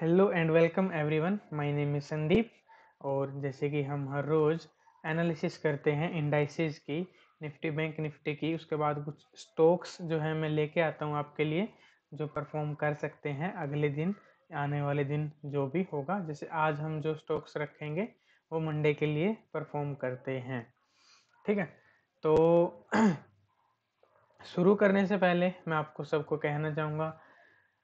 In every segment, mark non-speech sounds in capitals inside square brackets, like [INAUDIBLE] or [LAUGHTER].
hello and welcome everyone my name is Sandeep और जैसे कि हम हर रोज़ एनालिसिस करते हैं इंडाइसिस की निफ्टी बैंक निफ्टी की उसके बाद कुछ स्टॉक्स जो है मैं लेके आता हूँ आपके लिए जो परफॉर्म कर सकते हैं अगले दिन आने वाले दिन जो भी होगा जैसे आज हम जो स्टॉक्स रखेंगे वो मंडे के लिए परफॉर्म करते हैं ठीक है तो [CLEARS THROAT] शुरू करने से पहले मैं आपको सबको कहना चाहूँगा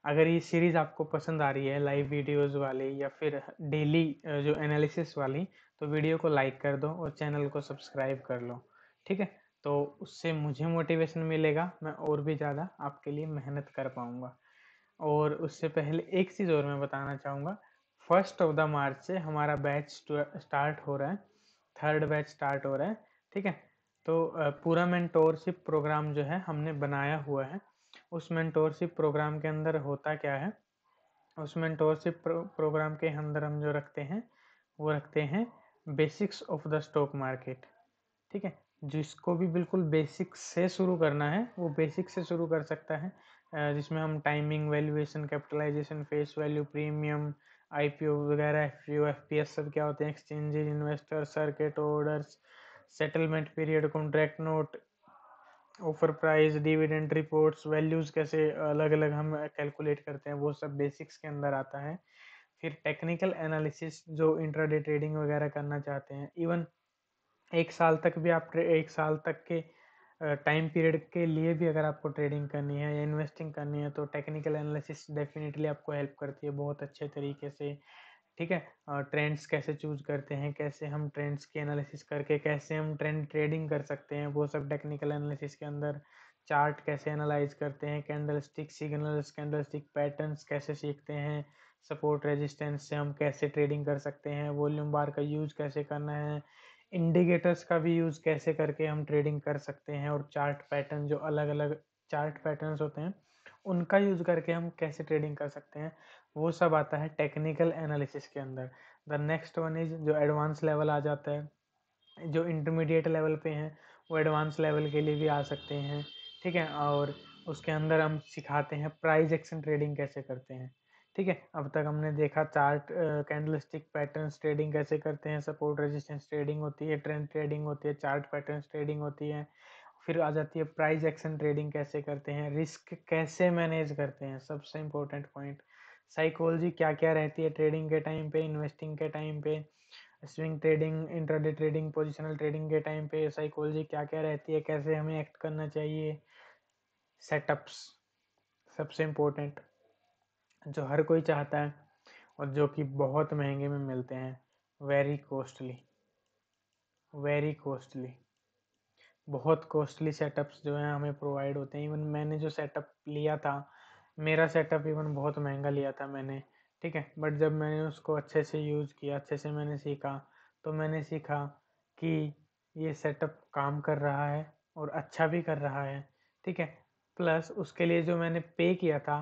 अगर ये सीरीज़ आपको पसंद आ रही है लाइव वीडियोस वाली या फिर डेली जो एनालिसिस वाली तो वीडियो को लाइक कर दो और चैनल को सब्सक्राइब कर लो ठीक है तो उससे मुझे मोटिवेशन मिलेगा मैं और भी ज़्यादा आपके लिए मेहनत कर पाऊँगा और उससे पहले एक चीज़ और मैं बताना चाहूँगा फर्स्ट ऑफ द मार्च से हमारा बैच स्टार्ट हो रहा है थर्ड बैच स्टार्ट हो रहा है ठीक है तो पूरा मेंटोरशिप प्रोग्राम जो है हमने बनाया हुआ है उस मेंटोरशिप प्रोग्राम के अंदर होता क्या है उस मेंटोरशिप प्रो, प्रोग्राम के अंदर हम जो रखते हैं वो रखते हैं basics of the stock market ठीक है जिसको भी बिल्कुल बेसिक से शुरू करना है वो बेसिक से शुरू कर सकता है जिसमें हम timing valuation capitalisation face value premium IPO वगैरह F U F P S सब क्या होते हैं exchanges investor circuit orders settlement period contract note offer price dividend reports values कैसे अलग अलग हम कैलकुलेट करते हैं वो सब बेसिक्स के अंदर आता है फिर टेक्निकल एनालिसिस जो इंट्राडे ट्रेडिंग वगैरह करना चाहते हैं इवन एक साल तक भी आप एक साल तक के टाइम पीरियड के लिए भी अगर आपको ट्रेडिंग करनी है या इन्वेस्टिंग करनी है तो टेक्निकल एनालिसिस डेफिनेटली आपको हेल्प करती है बहुत अच्छे तरीके से ठीक है ट्रेंड्स कैसे चूज करते हैं कैसे हम ट्रेंड्स की एनालिसिस करके कैसे हम ट्रेंड ट्रेडिंग कर सकते हैं वो सब टेक्निकल एनालिसिस के अंदर चार्ट कैसे एनालाइज करते हैं candlestick signal candlestick pattern कैसे सीखते हैं सपोर्ट रेजिस्टेंस से हम कैसे ट्रेडिंग कर सकते हैं वॉल्यूम बार का यूज़ कैसे करना है इंडिकेटर्स का भी यूज़ कैसे करके हम ट्रेडिंग कर सकते हैं और चार्ट पैटर्न जो अलग अलग चार्ट पैटर्न्स होते हैं उनका यूज़ करके हम कैसे ट्रेडिंग कर सकते हैं वो सब आता है टेक्निकल एनालिसिस के अंदर द नेक्स्ट वन इज जो एडवांस लेवल आ जाता है जो इंटरमीडिएट लेवल पे हैं वो एडवांस लेवल के लिए भी आ सकते हैं ठीक है और उसके अंदर हम सिखाते हैं प्राइज एक्शन ट्रेडिंग कैसे करते हैं ठीक है अब तक हमने देखा चार्ट कैंडलस्टिक पैटर्न ट्रेडिंग कैसे करते हैं सपोर्ट रेजिस्टेंस ट्रेडिंग होती है ट्रेंड ट्रेडिंग होती है चार्ट पैटर्न ट्रेडिंग होती है फिर आ जाती है प्राइज एक्शन ट्रेडिंग कैसे करते हैं रिस्क कैसे मैनेज करते हैं सबसे इम्पोर्टेंट पॉइंट साइकोलॉजी क्या क्या रहती है ट्रेडिंग के टाइम पे इन्वेस्टिंग के टाइम पे swing trading intraday trading positional trading के टाइम पे साइकोलॉजी क्या क्या रहती है कैसे हमें एक्ट करना चाहिए सेटअप्स सबसे इम्पोर्टेंट जो हर कोई चाहता है और जो कि बहुत महंगे में मिलते हैं वेरी कॉस्टली वेरी कॉस्टली बहुत कॉस्टली सेटअप्स जो हैं हमें प्रोवाइड होते हैं इवन मैंने जो सेटअप लिया था मेरा सेटअप इवन बहुत महंगा लिया था मैंने ठीक है बट जब मैंने उसको अच्छे से यूज़ किया अच्छे से मैंने सीखा तो मैंने सीखा कि ये सेटअप काम कर रहा है और अच्छा भी कर रहा है ठीक है प्लस उसके लिए जो मैंने पे किया था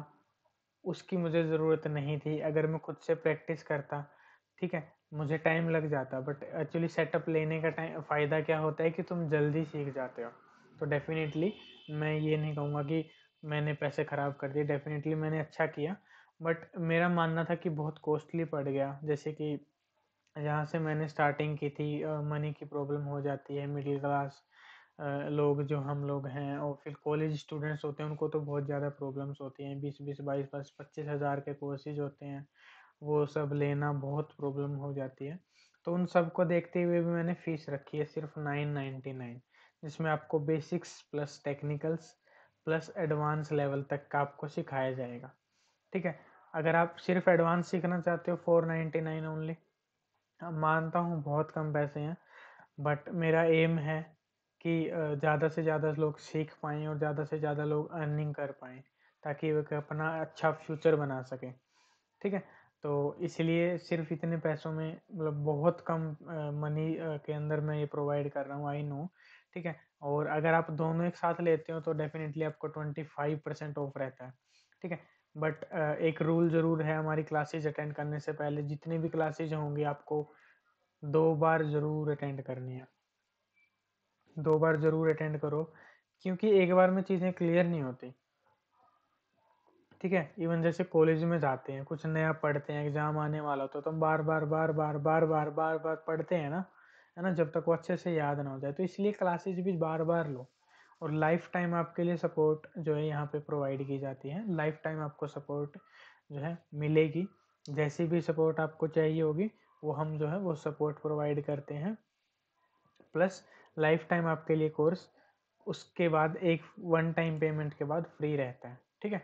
उसकी मुझे ज़रूरत नहीं थी अगर मैं खुद से प्रैक्टिस करता ठीक है मुझे टाइम लग जाता बट एक्चुअली सेटअप लेने का टाइम फ़ायदा क्या होता है कि तुम जल्दी सीख जाते हो तो डेफिनेटली मैं ये नहीं कहूँगा कि मैंने पैसे ख़राब कर दिए डेफ़िनेटली मैंने अच्छा किया बट मेरा मानना था कि बहुत कॉस्टली पड़ गया जैसे कि जहाँ से मैंने स्टार्टिंग की थी मनी की प्रॉब्लम हो जाती है मिडिल क्लास लोग जो हम लोग हैं और फिर कॉलेज स्टूडेंट्स होते हैं उनको तो बहुत ज़्यादा प्रॉब्लम्स होती हैं बीस बीस बाईस बाईस पच्चीस हज़ार के कोर्सेज होते हैं वो सब लेना बहुत प्रॉब्लम हो जाती है तो उन सब को देखते हुए भी मैंने फ़ीस रखी है सिर्फ नाइन नाइन्टी नाइन जिसमें आपको basics plus technicals plus advance level तक का आपको सिखाया जाएगा ठीक है अगर आप सिर्फ एडवांस सीखना चाहते हो फोर नाइन्टी नाइन ओनली मानता हूँ बहुत कम पैसे हैं बट मेरा एम है कि ज़्यादा से ज़्यादा लोग सीख पाएँ और ज़्यादा से ज़्यादा लोग अर्निंग कर पाएँ ताकि वे अपना अच्छा फ्यूचर बना सकें ठीक है तो इसलिए सिर्फ इतने पैसों में मतलब बहुत कम मनी के अंदर मैं ये प्रोवाइड कर रहा हूँ आई नो ठीक है और अगर आप दोनों एक साथ लेते हो तो डेफिनेटली आपको ट्वेंटी फाइव परसेंट ऑफ रहता है ठीक है बट एक रूल ज़रूर है हमारी क्लासेज अटेंड करने से पहले जितनी भी क्लासेज होंगी आपको दो बार ज़रूर अटेंड करनी है दो बार ज़रूर अटेंड करो क्योंकि एक बार में चीज़ें क्लियर नहीं होती ठीक है इवन जैसे कॉलेज में जाते हैं कुछ नया पढ़ते हैं एग्ज़ाम आने वाला होता है तो हम बार बार बार बार बार बार बार बार पढ़ते हैं ना है ना जब तक वो अच्छे से याद ना हो जाए तो इसलिए क्लासेज भी बार बार लो और लाइफ टाइम आपके लिए सपोर्ट जो है यहाँ पे प्रोवाइड की जाती है लाइफ टाइम आपको सपोर्ट जो है मिलेगी जैसी भी सपोर्ट आपको चाहिए होगी वो हम जो है वो सपोर्ट प्रोवाइड करते हैं प्लस लाइफ टाइम आपके लिए कोर्स उसके बाद एक वन टाइम पेमेंट के बाद फ्री रहता है ठीक है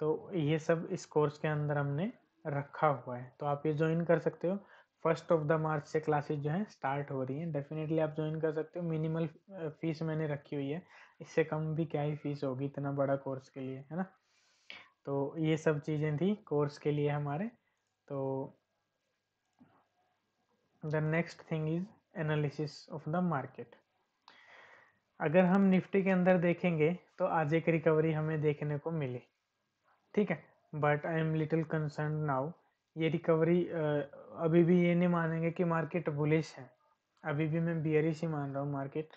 तो ये सब इस कोर्स के अंदर हमने रखा हुआ है तो आप ये ज्वाइन कर सकते हो फर्स्ट ऑफ द मार्च से क्लासेज जो है स्टार्ट हो रही हैं डेफिनेटली आप ज्वाइन कर सकते हो मिनिमल फीस मैंने रखी हुई है इससे कम भी क्या ही फीस होगी इतना बड़ा कोर्स के लिए है ना तो ये सब चीज़ें थी कोर्स के लिए हमारे तो the next thing is analysis of the market अगर हम निफ्टी के अंदर देखेंगे तो आज एक रिकवरी हमें देखने को मिली ठीक है but I am little concern now ये रिकवरी अभी भी ये नहीं मानेंगे कि मार्केट बुलिश है अभी भी मैं बियरिश ही मान रहा हूँ मार्केट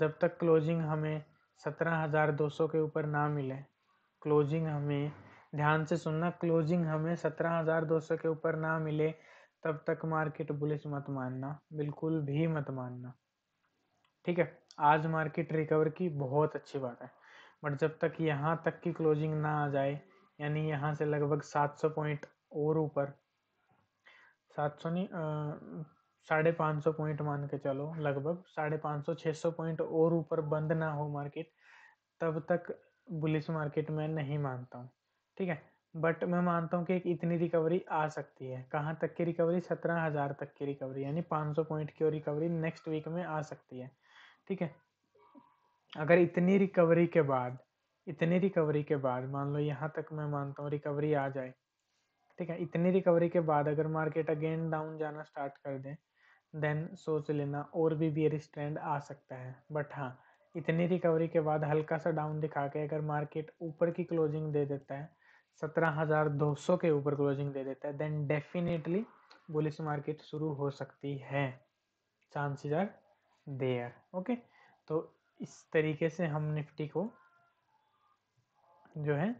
जब तक क्लोजिंग हमें सत्रह हज़ार दो सौ के ऊपर ना मिले क्लोजिंग हमें ध्यान से सुनना क्लोजिंग हमें सत्रह हज़ार दो सौ के ऊपर ना मिले तब तक मार्केट बुलिश मत मानना बिल्कुल भी मत मानना ठीक है आज मार्केट रिकवर की बहुत अच्छी बात है बट जब तक यहाँ तक की क्लोजिंग ना आ जाए यानी यहाँ से लगभग 700 पॉइंट और ऊपर सात सौ नहीं साढ़े पाँच सौ पॉइंट मान के चलो लगभग साढ़े पाँच सौ छः सौ पॉइंट और ऊपर बंद ना हो मार्केट तब तक बुलिस मार्केट में नहीं मानता हूँ ठीक है बट मैं मानता हूँ कि एक इतनी रिकवरी आ सकती है कहाँ तक की रिकवरी सत्रह हज़ार तक की रिकवरी यानी पाँच सौ पॉइंट की रिकवरी नेक्स्ट वीक में आ सकती है ठीक है अगर इतनी रिकवरी के बाद इतनी रिकवरी के बाद मान लो यहाँ तक मैं मानता हूँ रिकवरी आ जाए ठीक है इतनी रिकवरी के बाद अगर मार्केट अगेन डाउन जाना स्टार्ट कर दें देन सोच लेना और भी बियरिश ट्रेंड आ सकता है बट हाँ इतनी रिकवरी के बाद हल्का सा डाउन दिखा के अगर मार्केट ऊपर की क्लोजिंग दे देता है सत्रह हज़ार दो सौ के ऊपर क्लोजिंग दे देता है देन डेफिनेटली बुलिस मार्केट शुरू हो सकती है चांसेस आर देयर ओके तो इस तरीके से हम निफ्टी को जो है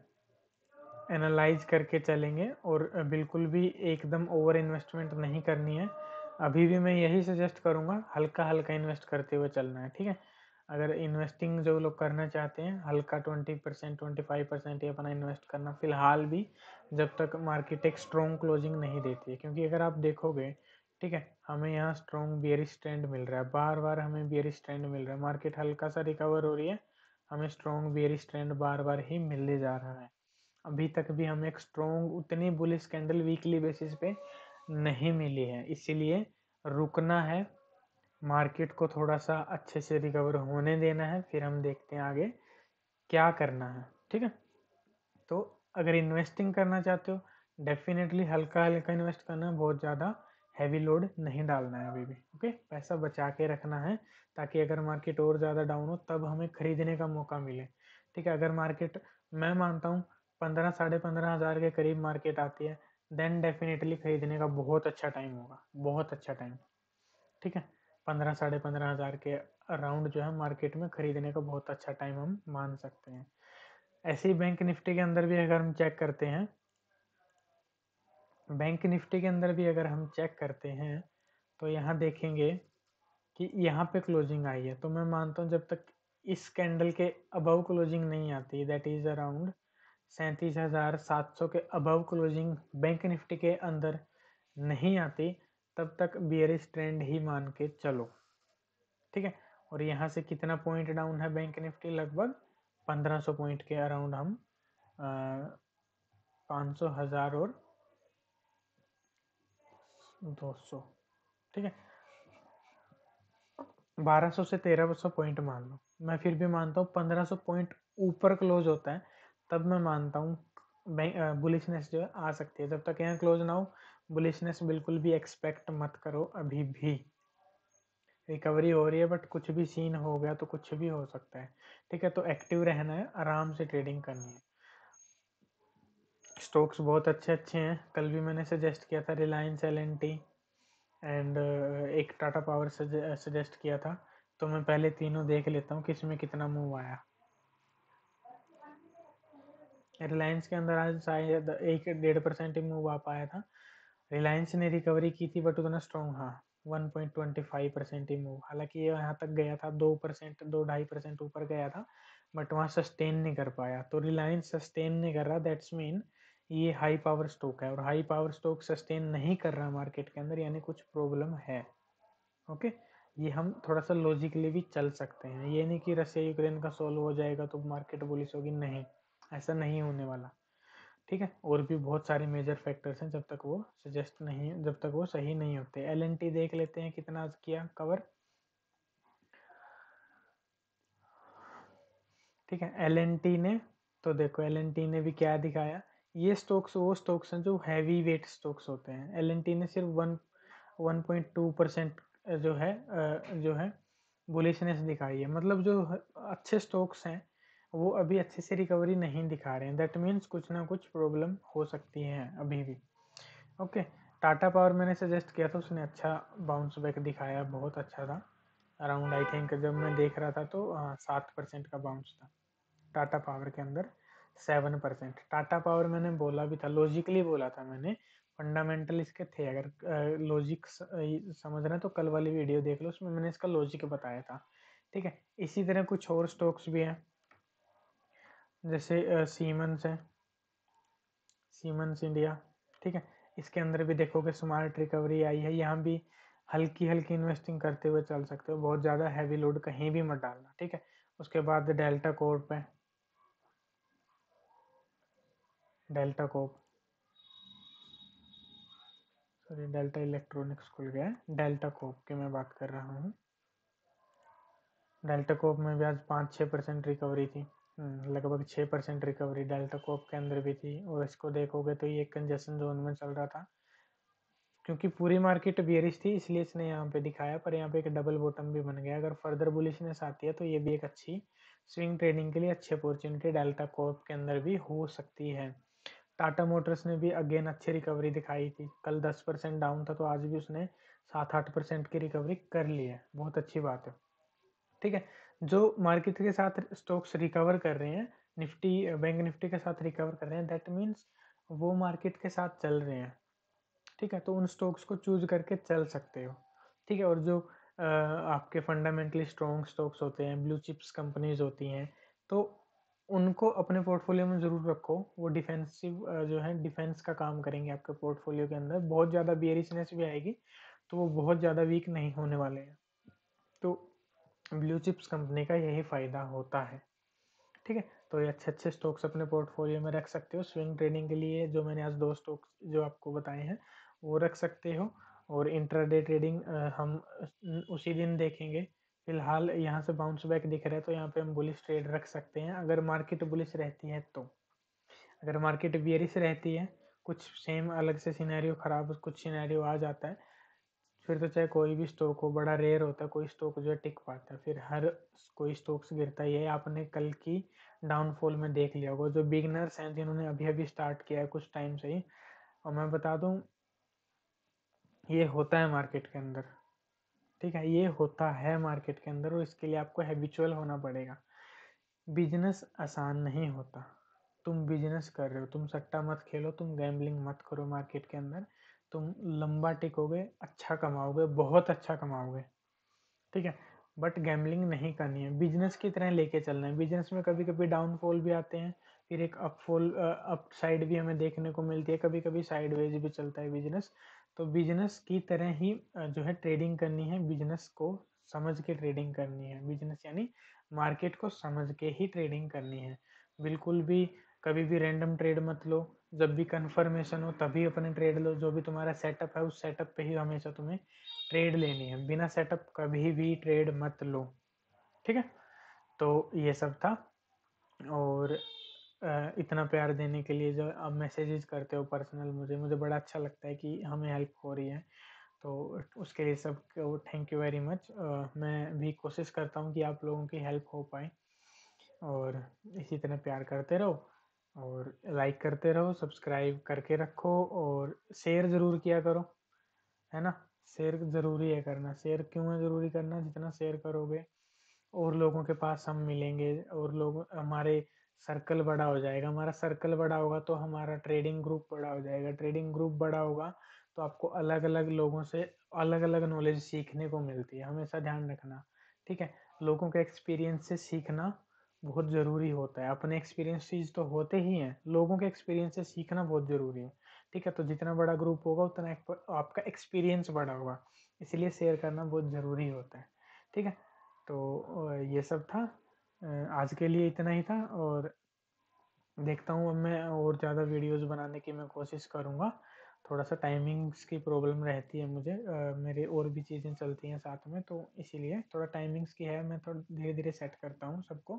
एनालाइज करके चलेंगे और बिल्कुल भी एकदम ओवर इन्वेस्टमेंट नहीं करनी है अभी भी मैं यही सजेस्ट करूँगा हल्का हल्का इन्वेस्ट करते हुए चलना है ठीक है अगर इन्वेस्टिंग जो लोग करना चाहते हैं हल्का twenty percent twenty five percent ही अपना इन्वेस्ट करना फ़िलहाल भी जब तक मार्केट एक स्ट्रॉन्ग क्लोजिंग नहीं देती है क्योंकि अगर आप देखोगे ठीक है हमें यहाँ स्ट्रॉन्ग बियरिश ट्रेंड मिल रहा है बार बार हमें बियरिश ट्रेंड मिल रहा है मार्केट हल्का सा रिकवर हो रही है हमें स्ट्रॉन्ग बियरिश ट्रेंड बार बार ही मिलने जा रहा है अभी तक भी हमें एक स्ट्रॉन्ग उतनी बुलिस कैंडल वीकली बेसिस पे नहीं मिली है इसीलिए रुकना है मार्केट को थोड़ा सा अच्छे से रिकवर होने देना है फिर हम देखते हैं आगे क्या करना है ठीक है तो अगर इन्वेस्टिंग करना चाहते हो डेफिनेटली हल्का हल्का इन्वेस्ट करना है बहुत ज़्यादा हैवी लोड नहीं डालना है अभी भी ओके पैसा बचा के रखना है ताकि अगर मार्केट और ज़्यादा डाउन हो तब हमें खरीदने का मौका मिले ठीक है अगर मार्केट मैं मानता हूँ पंद्रह साढ़े पंद्रह हज़ार के करीब मार्केट आती है देन डेफिनेटली ख़रीदने का बहुत अच्छा टाइम होगा बहुत अच्छा टाइम ठीक है पंद्रह साढ़े पंद्रह हज़ार के अराउंड जो है मार्केट में ख़रीदने का बहुत अच्छा टाइम हम मान सकते हैं ऐसे ही बैंक निफ्टी के अंदर भी अगर हम चेक करते हैं बैंक निफ्टी के अंदर भी अगर हम चेक करते हैं तो यहाँ देखेंगे कि यहाँ पे क्लोजिंग आई है तो मैं मानता हूँ जब तक इस कैंडल के अबव क्लोजिंग नहीं आती दैट इज़ अराउंड सैंतीस हज़ार सात सौ के अबव क्लोजिंग बैंक निफ्टी के अंदर नहीं आती तब तक बियरिस ट्रेंड ही मान के चलो ठीक है और यहाँ से कितना पॉइंट डाउन है बैंक निफ्टी लगभग 1500 पॉइंट के अराउंड हम पाँच सौ हज़ार और दो सौ ठीक है बारह सौ से तेरह सौ पॉइंट मान लो मैं फिर भी मानता हूँ पंद्रह सौ पॉइंट ऊपर क्लोज होता है तब मैं मानता हूँ बुलिशनेस जो है आ सकती है जब तक यहाँ क्लोज ना हो बुलिशनेस बिल्कुल भी एक्सपेक्ट मत करो अभी भी रिकवरी हो रही है बट कुछ भी सीन हो गया तो कुछ भी हो सकता है ठीक है तो एक्टिव रहना है आराम से ट्रेडिंग करनी है स्टॉक्स बहुत अच्छे अच्छे हैं कल भी मैंने सजेस्ट किया था Reliance L N T and एक टाटा पावर सजेस्ट किया था तो मैं पहले तीनों देख लेता हूँ कि इसमें कितना मूव आया रिलायंस के अंदर आज शायद एक डेढ़ परसेंट ही मूव आ पाया था रिलायंस ने रिकवरी की थी बट उतना स्ट्रॉन्ग हाँ one point twenty five percent ही मूव हालांकि ये यहाँ तक गया था दो परसेंट दो ढाई परसेंट ऊपर गया था बट वहाँ सस्टेन नहीं कर पाया तो रिलायंस सस्टेन नहीं कर रहा दैट्स मीन ये हाई पावर स्टॉक है और हाई पावर स्टॉक सस्टेन नहीं कर रहा मार्केट के अंदर यानी कुछ प्रॉब्लम है ओके ये हम थोड़ा सा लॉजिकली भी चल सकते हैं ये नहीं कि रसिया यूक्रेन का सॉल्व हो जाएगा तो मार्केट बुलिस होगी नहीं ऐसा नहीं होने वाला ठीक है और भी बहुत सारे मेजर फैक्टर्स हैं जब तक वो सजेस्ट नहीं जब तक वो सही नहीं होते एल देख लेते हैं कितना किया कवर ठीक है एल ने तो देखो एल एन टी ने भी क्या दिखाया ये स्टॉक्स वो स्टॉक्स हैं जो हैवी वेट स्टॉक्स होते हैं एल एन टी ने सिर्फ one one point two percent जो है जो है बुलिशनेस दिखाई है मतलब जो अच्छे स्टॉक्स हैं वो अभी अच्छे से रिकवरी नहीं दिखा रहे हैं दैट मीन्स कुछ ना कुछ प्रॉब्लम हो सकती है अभी भी ओके टाटा पावर मैंने सजेस्ट किया था उसने अच्छा बाउंस बैक दिखाया बहुत अच्छा था अराउंड आई थिंक जब मैं देख रहा था तो हाँ, सात परसेंट का बाउंस था टाटा पावर के अंदर सेवन परसेंट टाटा पावर मैंने बोला भी था लॉजिकली बोला था मैंने फंडामेंटल इसके थे अगर लॉजिक समझ रहे हैं तो कल वाली वीडियो देख लो उसमें मैंने इसका लॉजिक बताया था ठीक है इसी तरह कुछ और स्टॉक्स भी हैं जैसे सीमेंस है सीमेंस इंडिया ठीक है इसके अंदर भी देखोगे स्मार्ट रिकवरी आई है यहाँ भी हल्की हल्की इन्वेस्टिंग करते हुए चल सकते हो बहुत ज़्यादा हैवी लोड कहीं भी मत डालना ठीक है उसके बाद डेल्टा कोर्प है delta corp sorry delta electronics खुल गया डेल्टा कोप की मैं बात कर रहा हूँ डेल्टा कोप में भी आज पाँच छः परसेंट रिकवरी थी हम्म, लगभग छः परसेंट रिकवरी डेल्टा कोप के अंदर भी थी और इसको देखोगे तो ये कंजेशन जोन में चल रहा था क्योंकि पूरी मार्केट बियरिश थी इसलिए इसने यहाँ पे दिखाया पर यहाँ पे एक डबल बॉटम भी बन गया अगर फर्दर बुलिशनेस आती है तो ये भी एक अच्छी स्विंग ट्रेडिंग के लिए अच्छी अपॉर्चुनिटी डेल्टा कोप के अंदर भी हो सकती है टाटा मोटर्स ने भी अगेन अच्छी रिकवरी दिखाई थी कल दस परसेंट डाउन था तो आज भी उसने सात आठ परसेंट की रिकवरी कर ली है बहुत अच्छी बात है ठीक है जो मार्केट के साथ स्टॉक्स रिकवर कर रहे हैं निफ्टी बैंक निफ्टी के साथ रिकवर कर रहे हैं दैट मीन्स वो मार्केट के साथ चल रहे हैं ठीक है तो उन स्टॉक्स को चूज करके चल सकते हो ठीक है और जो आपके फंडामेंटली स्ट्रॉन्ग स्टॉक्स होते हैं ब्लू चिप्स कंपनीज होती हैं तो उनको अपने पोर्टफोलियो में ज़रूर रखो वो डिफेंसिव जो है डिफेंस का काम करेंगे आपके पोर्टफोलियो के अंदर बहुत ज़्यादा बियरिशनेस भी आएगी तो वो बहुत ज़्यादा वीक नहीं होने वाले हैं ब्लू चिप्स कंपनी का यही फ़ायदा होता है ठीक है तो ये अच्छे अच्छे स्टॉक्स अपने पोर्टफोलियो में रख सकते हो स्विंग ट्रेडिंग के लिए जो मैंने आज दो स्टॉक्स जो आपको बताए हैं वो रख सकते हो और इंटरडे ट्रेडिंग हम उसी दिन देखेंगे फिलहाल यहाँ से बाउंस बैक दिख रहा है तो यहाँ पे हम बुलिस ट्रेड रख सकते हैं अगर मार्केट बुलिस रहती है तो अगर मार्केट बियरिस रहती है कुछ सेम अलग से सिनेरियो ख़राब कुछ सिनेरियो आ जाता है फिर तो चाहे कोई भी स्टॉक हो बड़ा रेयर होता है कोई स्टॉक जो है टिक पाता है फिर हर कोई स्टॉक्स गिरता ही है आपने कल की डाउनफॉल में देख लिया होगा जो बिगनर्स हैं जिन्होंने अभी अभी स्टार्ट किया है कुछ टाइम से ही और मैं बता दूं ये होता है मार्केट के अंदर ठीक है ये होता है मार्केट के अंदर और इसके लिए आपको हैबिचुअल होना पड़ेगा बिजनेस आसान नहीं होता तुम बिजनेस कर रहे हो तुम सट्टा मत खेलो तुम गैम्बलिंग मत करो मार्केट के अंदर तुम लंबा टिकोगे अच्छा कमाओगे बहुत अच्छा कमाओगे ठीक है बट गैमलिंग नहीं करनी है बिजनेस की तरह लेके चलना है बिजनेस में कभी कभी डाउनफॉल भी आते हैं फिर एक अपफॉल अप साइड भी हमें देखने को मिलती है कभी कभी साइडवेज भी चलता है बिजनेस तो बिजनेस की तरह ही जो है ट्रेडिंग करनी है बिजनेस को समझ के ट्रेडिंग करनी है बिजनेस यानी मार्केट को समझ के ही ट्रेडिंग करनी है बिल्कुल भी कभी भी रैंडम ट्रेड मत लो जब भी कंफर्मेशन हो तभी अपने ट्रेड लो जो भी तुम्हारा सेटअप है उस सेटअप पे ही हमेशा तुम्हें ट्रेड लेनी है बिना सेटअप कभी भी ट्रेड मत लो ठीक है तो ये सब था और इतना प्यार देने के लिए जो आप मैसेजेस करते हो पर्सनल मुझे मुझे बड़ा अच्छा लगता है कि हमें हेल्प हो रही है तो उसके लिए सब थैंक यू वेरी मच मैं भी कोशिश करता हूँ कि आप लोगों की हेल्प हो पाए और इसी तरह प्यार करते रहो और लाइक करते रहो सब्सक्राइब करके रखो और शेयर ज़रूर किया करो है ना शेयर ज़रूरी है करना शेयर क्यों है ज़रूरी करना जितना शेयर करोगे और लोगों के पास हम मिलेंगे और लोग हमारे सर्कल बड़ा हो जाएगा हमारा सर्कल बड़ा होगा तो हमारा ट्रेडिंग ग्रुप बड़ा हो जाएगा ट्रेडिंग ग्रुप बड़ा होगा तो आपको अलग अलग लोगों से अलग अलग नॉलेज सीखने को मिलती है हमेशा ध्यान रखना ठीक है लोगों के एक्सपीरियंस से सीखना बहुत ज़रूरी होता है अपने एक्सपीरियंसेस तो होते ही हैं लोगों के एक्सपीरियंस से सीखना बहुत ज़रूरी है ठीक है तो जितना बड़ा ग्रुप होगा उतना एक, आपका एक्सपीरियंस बड़ा होगा इसलिए शेयर करना बहुत ज़रूरी होता है ठीक है तो ये सब था आज के लिए इतना ही था और देखता हूँ अब मैं और ज़्यादा वीडियोस बनाने की मैं कोशिश करूँगा थोड़ा सा टाइमिंग्स की प्रॉब्लम रहती है मुझे आ, मेरे और भी चीज़ें चलती हैं साथ में तो इसीलिए थोड़ा टाइमिंग्स की है मैं थोड़ा धीरे धीरे सेट करता हूँ सबको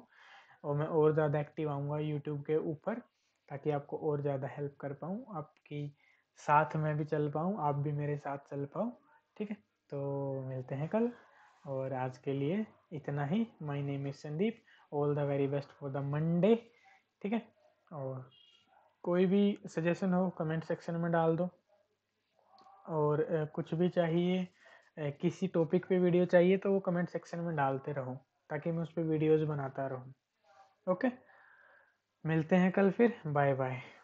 और मैं और ज़्यादा एक्टिव आऊँगा यूट्यूब के ऊपर ताकि आपको और ज़्यादा हेल्प कर पाऊँ आपकी साथ में भी चल पाऊँ आप भी मेरे साथ चल पाऊँ ठीक है तो मिलते हैं कल और आज के लिए इतना ही my name is Sandeep all the very best for the Monday ठीक है और कोई भी सजेशन हो कमेंट सेक्शन में डाल दो और कुछ भी चाहिए किसी टॉपिक पे वीडियो चाहिए तो वो कमेंट सेक्शन में डालते रहो ताकि मैं उस पर वीडियोज़ बनाता रहूँ ओके मिलते हैं कल फिर बाय बाय